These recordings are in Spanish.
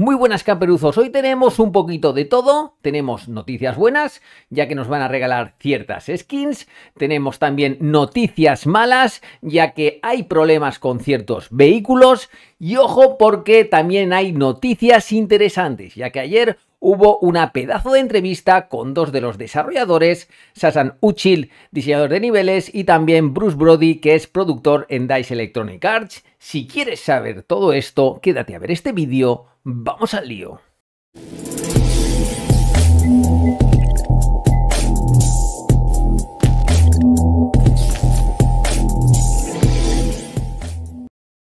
Muy buenas camperuzos, hoy tenemos un poquito de todo, tenemos noticias buenas, ya que nos van a regalar ciertas skins, tenemos también noticias malas, ya que hay problemas con ciertos vehículos, y ojo porque también hay noticias interesantes, ya que ayer hubo una pedazo de entrevista con dos de los desarrolladores, Sasan Uchil, diseñador de niveles, y también Bruce Brody, que es productor en Dice Electronic Arts. Si quieres saber todo esto, quédate a ver este vídeo Vamos al lío.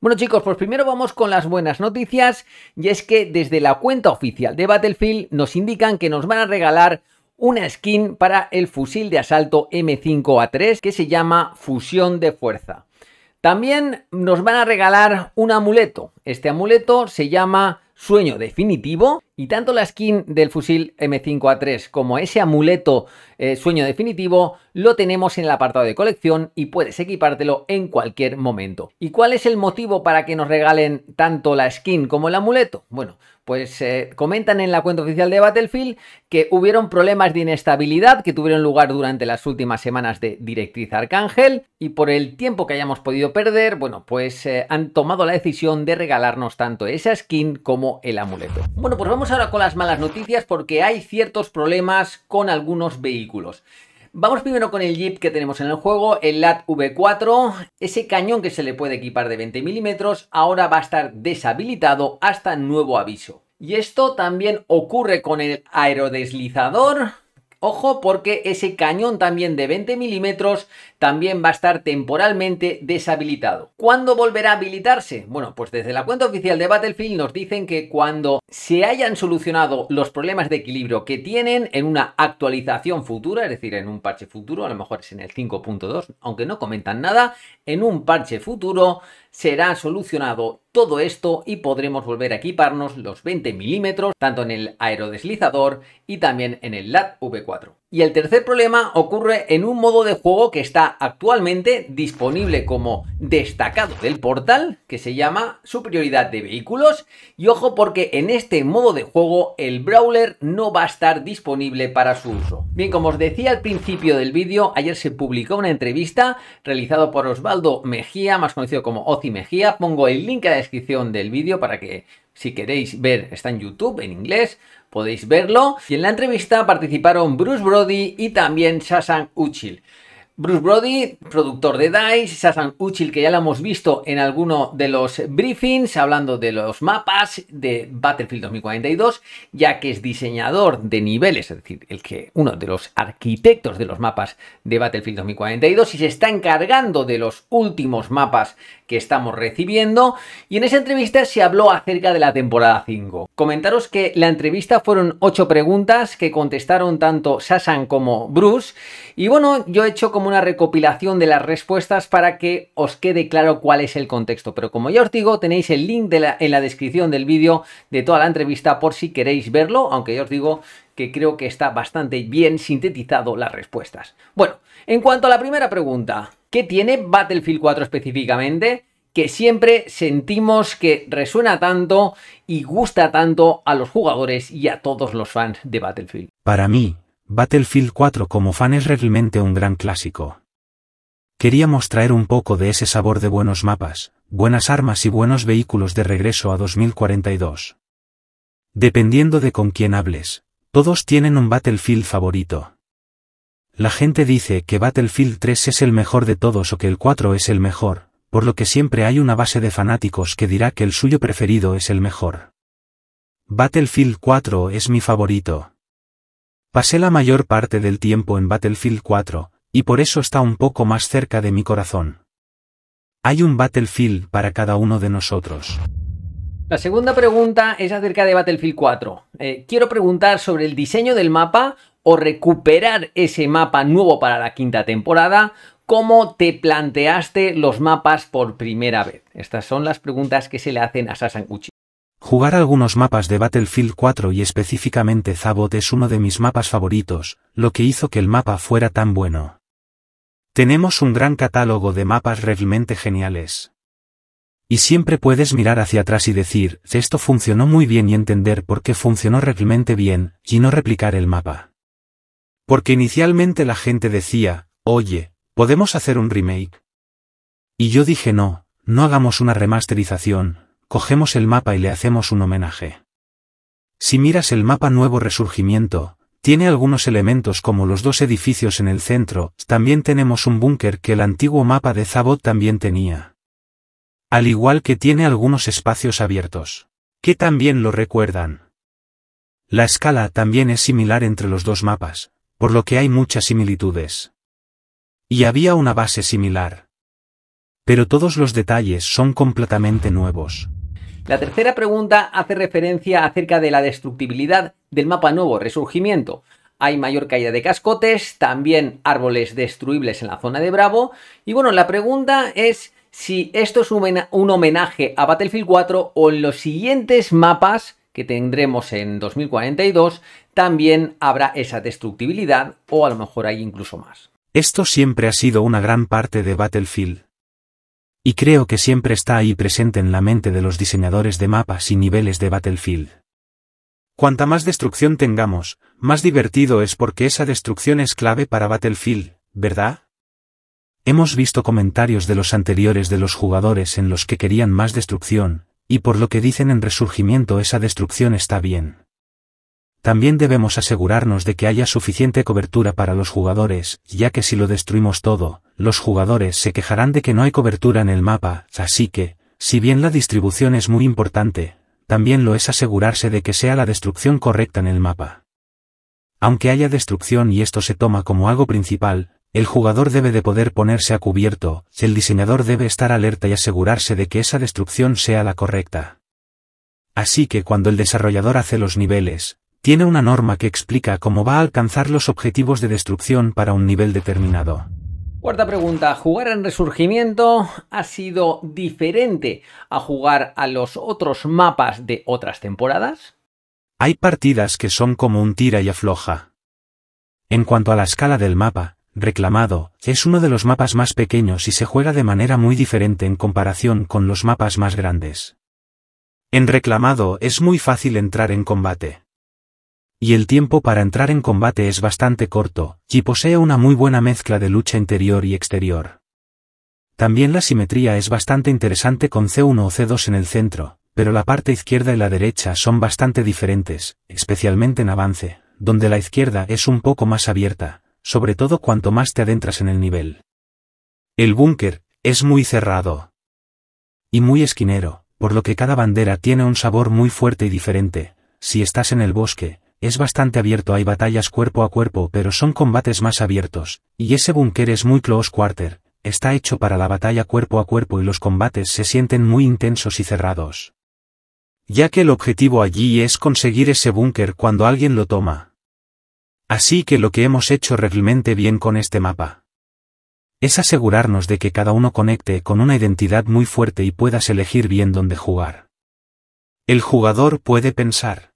Bueno chicos, pues primero vamos con las buenas noticias y es que desde la cuenta oficial de Battlefield nos indican que nos van a regalar una skin para el fusil de asalto M5A3 que se llama Fusión de Fuerza. También nos van a regalar un amuleto. Este amuleto se llama sueño definitivo y tanto la skin del fusil M5A3 como ese amuleto eh, sueño definitivo lo tenemos en el apartado de colección y puedes equipártelo en cualquier momento. ¿Y cuál es el motivo para que nos regalen tanto la skin como el amuleto? Bueno, pues eh, comentan en la cuenta oficial de Battlefield que hubieron problemas de inestabilidad que tuvieron lugar durante las últimas semanas de Directriz Arcángel y por el tiempo que hayamos podido perder, bueno, pues eh, han tomado la decisión de regalarnos tanto esa skin como el amuleto. Bueno, pues vamos ahora con las malas noticias porque hay ciertos problemas con algunos vehículos. Vamos primero con el Jeep que tenemos en el juego, el LAT V4. Ese cañón que se le puede equipar de 20 milímetros ahora va a estar deshabilitado hasta nuevo aviso. Y esto también ocurre con el aerodeslizador Ojo porque ese cañón también de 20 milímetros también va a estar temporalmente deshabilitado. ¿Cuándo volverá a habilitarse? Bueno, pues desde la cuenta oficial de Battlefield nos dicen que cuando se hayan solucionado los problemas de equilibrio que tienen en una actualización futura, es decir, en un parche futuro, a lo mejor es en el 5.2, aunque no comentan nada, en un parche futuro será solucionado todo esto y podremos volver a equiparnos los 20 milímetros tanto en el aerodeslizador y también en el LAT V4. Y el tercer problema ocurre en un modo de juego que está actualmente disponible como destacado del portal, que se llama Superioridad de Vehículos. Y ojo porque en este modo de juego el Brawler no va a estar disponible para su uso. Bien, como os decía al principio del vídeo, ayer se publicó una entrevista realizada por Osvaldo Mejía, más conocido como Ozi Mejía. Pongo el link a la descripción del vídeo para que si queréis ver, está en YouTube en inglés, podéis verlo. Y en la entrevista participaron Bruce Brody y también Sasan Uchil. Bruce Brody, productor de DICE, Sasan Uchil, que ya lo hemos visto en alguno de los briefings, hablando de los mapas de Battlefield 2042, ya que es diseñador de niveles, es decir, el que, uno de los arquitectos de los mapas de Battlefield 2042 y se está encargando de los últimos mapas que estamos recibiendo. Y en esa entrevista se habló acerca de la temporada 5. Comentaros que la entrevista fueron 8 preguntas que contestaron tanto Sasan como Bruce. Y bueno, yo he hecho como una recopilación de las respuestas para que os quede claro cuál es el contexto. Pero como ya os digo, tenéis el link de la, en la descripción del vídeo de toda la entrevista por si queréis verlo, aunque ya os digo que creo que está bastante bien sintetizado las respuestas. Bueno, en cuanto a la primera pregunta, ¿qué tiene Battlefield 4 específicamente? que siempre sentimos que resuena tanto y gusta tanto a los jugadores y a todos los fans de Battlefield. Para mí, Battlefield 4 como fan es realmente un gran clásico. Queríamos traer un poco de ese sabor de buenos mapas, buenas armas y buenos vehículos de regreso a 2042. Dependiendo de con quién hables, todos tienen un Battlefield favorito. La gente dice que Battlefield 3 es el mejor de todos o que el 4 es el mejor, por lo que siempre hay una base de fanáticos que dirá que el suyo preferido es el mejor. Battlefield 4 es mi favorito. Pasé la mayor parte del tiempo en Battlefield 4, y por eso está un poco más cerca de mi corazón. Hay un Battlefield para cada uno de nosotros. La segunda pregunta es acerca de Battlefield 4. Eh, quiero preguntar sobre el diseño del mapa o recuperar ese mapa nuevo para la quinta temporada. ¿Cómo te planteaste los mapas por primera vez? Estas son las preguntas que se le hacen a Sasankuchi. Jugar algunos mapas de Battlefield 4 y específicamente Zabot es uno de mis mapas favoritos, lo que hizo que el mapa fuera tan bueno. Tenemos un gran catálogo de mapas realmente geniales. Y siempre puedes mirar hacia atrás y decir, esto funcionó muy bien y entender por qué funcionó realmente bien, y no replicar el mapa. Porque inicialmente la gente decía, oye, ¿podemos hacer un remake? Y yo dije no, no hagamos una remasterización, cogemos el mapa y le hacemos un homenaje. Si miras el mapa Nuevo Resurgimiento, tiene algunos elementos como los dos edificios en el centro, también tenemos un búnker que el antiguo mapa de Zabot también tenía. Al igual que tiene algunos espacios abiertos. Que también lo recuerdan. La escala también es similar entre los dos mapas, por lo que hay muchas similitudes. Y había una base similar. Pero todos los detalles son completamente nuevos. La tercera pregunta hace referencia acerca de la destructibilidad del mapa nuevo Resurgimiento. Hay mayor caída de cascotes, también árboles destruibles en la zona de Bravo. Y bueno, la pregunta es si esto es un homenaje a Battlefield 4 o en los siguientes mapas que tendremos en 2042 también habrá esa destructibilidad o a lo mejor hay incluso más. Esto siempre ha sido una gran parte de Battlefield y creo que siempre está ahí presente en la mente de los diseñadores de mapas y niveles de Battlefield. Cuanta más destrucción tengamos, más divertido es porque esa destrucción es clave para Battlefield, ¿verdad? Hemos visto comentarios de los anteriores de los jugadores en los que querían más destrucción, y por lo que dicen en Resurgimiento esa destrucción está bien. También debemos asegurarnos de que haya suficiente cobertura para los jugadores, ya que si lo destruimos todo, los jugadores se quejarán de que no hay cobertura en el mapa, así que, si bien la distribución es muy importante, también lo es asegurarse de que sea la destrucción correcta en el mapa. Aunque haya destrucción y esto se toma como algo principal, el jugador debe de poder ponerse a cubierto, el diseñador debe estar alerta y asegurarse de que esa destrucción sea la correcta. Así que cuando el desarrollador hace los niveles, tiene una norma que explica cómo va a alcanzar los objetivos de destrucción para un nivel determinado. Cuarta pregunta, ¿jugar en Resurgimiento ha sido diferente a jugar a los otros mapas de otras temporadas? Hay partidas que son como un tira y afloja. En cuanto a la escala del mapa, reclamado, es uno de los mapas más pequeños y se juega de manera muy diferente en comparación con los mapas más grandes. En reclamado es muy fácil entrar en combate y el tiempo para entrar en combate es bastante corto, y posee una muy buena mezcla de lucha interior y exterior. También la simetría es bastante interesante con C1 o C2 en el centro, pero la parte izquierda y la derecha son bastante diferentes, especialmente en avance, donde la izquierda es un poco más abierta, sobre todo cuanto más te adentras en el nivel. El búnker es muy cerrado y muy esquinero, por lo que cada bandera tiene un sabor muy fuerte y diferente. Si estás en el bosque, es bastante abierto, hay batallas cuerpo a cuerpo, pero son combates más abiertos, y ese búnker es muy close quarter, está hecho para la batalla cuerpo a cuerpo y los combates se sienten muy intensos y cerrados. Ya que el objetivo allí es conseguir ese búnker cuando alguien lo toma. Así que lo que hemos hecho realmente bien con este mapa. Es asegurarnos de que cada uno conecte con una identidad muy fuerte y puedas elegir bien dónde jugar. El jugador puede pensar.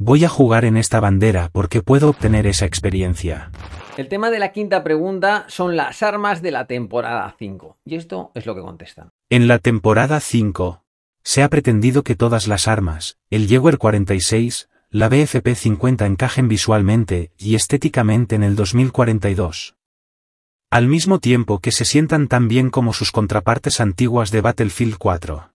Voy a jugar en esta bandera porque puedo obtener esa experiencia. El tema de la quinta pregunta son las armas de la temporada 5. Y esto es lo que contestan. En la temporada 5, se ha pretendido que todas las armas, el Jaguar 46, la BFP 50 encajen visualmente y estéticamente en el 2042. Al mismo tiempo que se sientan tan bien como sus contrapartes antiguas de Battlefield 4.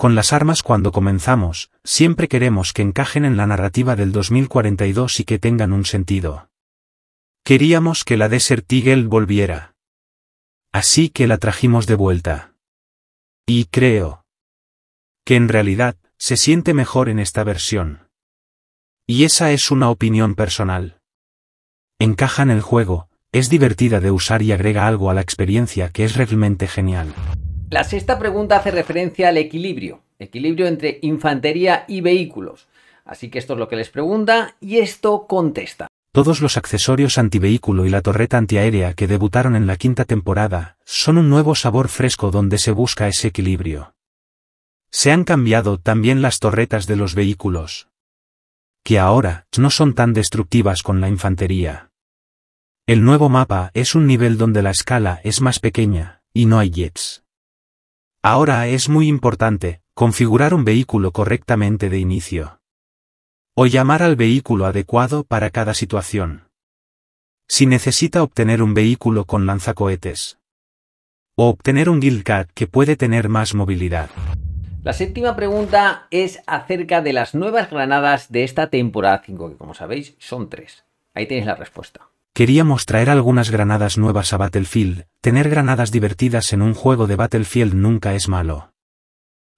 Con las armas cuando comenzamos, siempre queremos que encajen en la narrativa del 2042 y que tengan un sentido. Queríamos que la Desert Eagle volviera. Así que la trajimos de vuelta. Y creo que en realidad se siente mejor en esta versión. Y esa es una opinión personal. Encaja en el juego, es divertida de usar y agrega algo a la experiencia que es realmente genial. La sexta pregunta hace referencia al equilibrio, equilibrio entre infantería y vehículos. Así que esto es lo que les pregunta y esto contesta. Todos los accesorios antivehículo y la torreta antiaérea que debutaron en la quinta temporada son un nuevo sabor fresco donde se busca ese equilibrio. Se han cambiado también las torretas de los vehículos, que ahora no son tan destructivas con la infantería. El nuevo mapa es un nivel donde la escala es más pequeña, y no hay jets. Ahora es muy importante configurar un vehículo correctamente de inicio. O llamar al vehículo adecuado para cada situación. Si necesita obtener un vehículo con lanzacohetes. O obtener un Guildcat que puede tener más movilidad. La séptima pregunta es acerca de las nuevas granadas de esta temporada 5, que como sabéis son tres. Ahí tenéis la respuesta. Queríamos traer algunas granadas nuevas a Battlefield, tener granadas divertidas en un juego de Battlefield nunca es malo.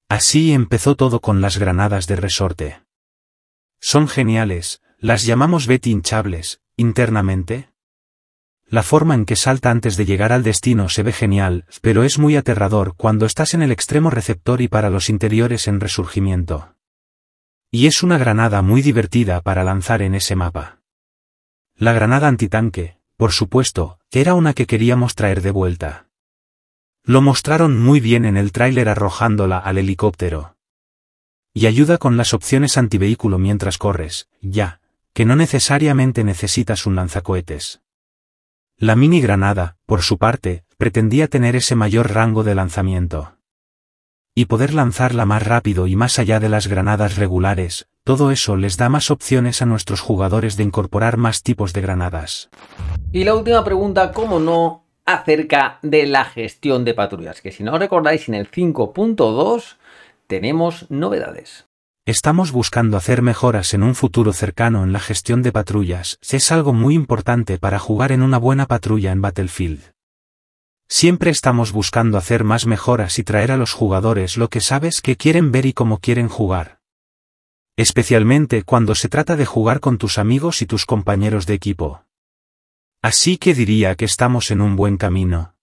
Así empezó todo con las granadas de resorte. Son geniales, las llamamos Betty hinchables, internamente. La forma en que salta antes de llegar al destino se ve genial, pero es muy aterrador cuando estás en el extremo receptor y para los interiores en resurgimiento. Y es una granada muy divertida para lanzar en ese mapa. La granada antitanque, por supuesto, era una que queríamos traer de vuelta. Lo mostraron muy bien en el tráiler arrojándola al helicóptero. Y ayuda con las opciones antivehículo mientras corres, ya, que no necesariamente necesitas un lanzacohetes. La mini granada, por su parte, pretendía tener ese mayor rango de lanzamiento. Y poder lanzarla más rápido y más allá de las granadas regulares, todo eso les da más opciones a nuestros jugadores de incorporar más tipos de granadas. Y la última pregunta, cómo no, acerca de la gestión de patrullas, que si no os recordáis en el 5.2 tenemos novedades. Estamos buscando hacer mejoras en un futuro cercano en la gestión de patrullas, es algo muy importante para jugar en una buena patrulla en Battlefield. Siempre estamos buscando hacer más mejoras y traer a los jugadores lo que sabes que quieren ver y cómo quieren jugar especialmente cuando se trata de jugar con tus amigos y tus compañeros de equipo. Así que diría que estamos en un buen camino.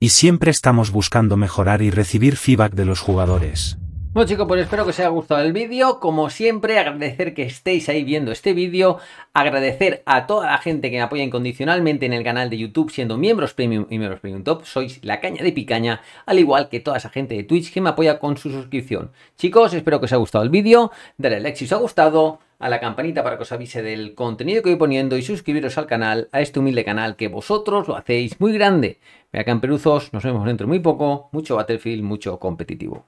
Y siempre estamos buscando mejorar y recibir feedback de los jugadores. Bueno chicos, pues espero que os haya gustado el vídeo. Como siempre, agradecer que estéis ahí viendo este vídeo. Agradecer a toda la gente que me apoya incondicionalmente en el canal de YouTube siendo miembros Premium y miembros Premium Top. Sois la caña de picaña, al igual que toda esa gente de Twitch que me apoya con su suscripción. Chicos, espero que os haya gustado el vídeo. Dale like si os ha gustado, a la campanita para que os avise del contenido que voy poniendo y suscribiros al canal, a este humilde canal que vosotros lo hacéis muy grande. Vea camperuzos, nos vemos dentro muy poco. Mucho Battlefield, mucho competitivo.